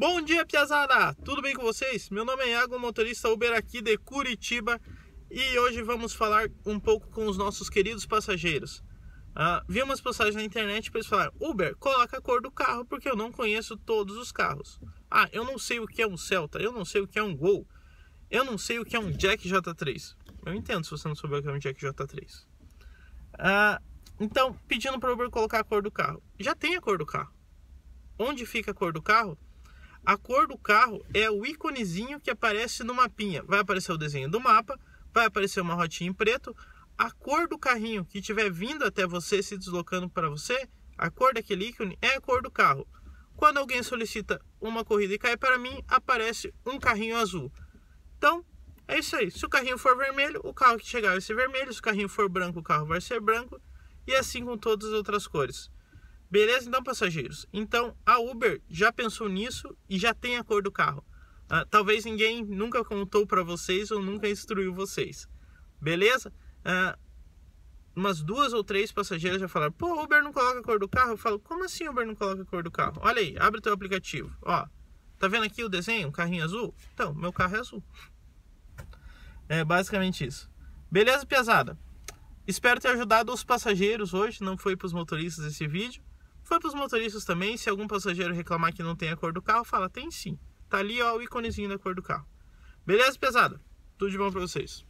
Bom dia, Piazada! Tudo bem com vocês? Meu nome é Iago, motorista Uber aqui de Curitiba e hoje vamos falar um pouco com os nossos queridos passageiros. Ah, vi umas postagens na internet para eles falar: Uber, coloca a cor do carro porque eu não conheço todos os carros. Ah, eu não sei o que é um Celta, eu não sei o que é um Gol, eu não sei o que é um Jack J3. Eu entendo se você não souber o que é um Jack J3. Ah, então, pedindo para o Uber colocar a cor do carro. Já tem a cor do carro. Onde fica a cor do carro? A cor do carro é o íconezinho que aparece no mapinha. Vai aparecer o desenho do mapa, vai aparecer uma rotinha em preto. A cor do carrinho que estiver vindo até você, se deslocando para você, a cor daquele ícone é a cor do carro. Quando alguém solicita uma corrida e cai para mim, aparece um carrinho azul. Então, é isso aí. Se o carrinho for vermelho, o carro que chegar vai ser vermelho. Se o carrinho for branco, o carro vai ser branco. E assim com todas as outras cores. Beleza, então, passageiros? Então, a Uber já pensou nisso e já tem a cor do carro. Uh, talvez ninguém nunca contou para vocês ou nunca instruiu vocês. Beleza? Uh, umas duas ou três passageiras já falaram: pô, Uber não coloca a cor do carro? Eu falo: como assim Uber não coloca a cor do carro? Olha aí, abre teu aplicativo. Ó, tá vendo aqui o desenho? Um carrinho azul? Então, meu carro é azul. É basicamente isso. Beleza, piazada? Espero ter ajudado os passageiros hoje. Não foi para os motoristas esse vídeo. Foi para os motoristas também, se algum passageiro reclamar que não tem a cor do carro, fala, tem sim. Tá ali, ó, o íconezinho da cor do carro. Beleza, pesado? Tudo de bom para vocês.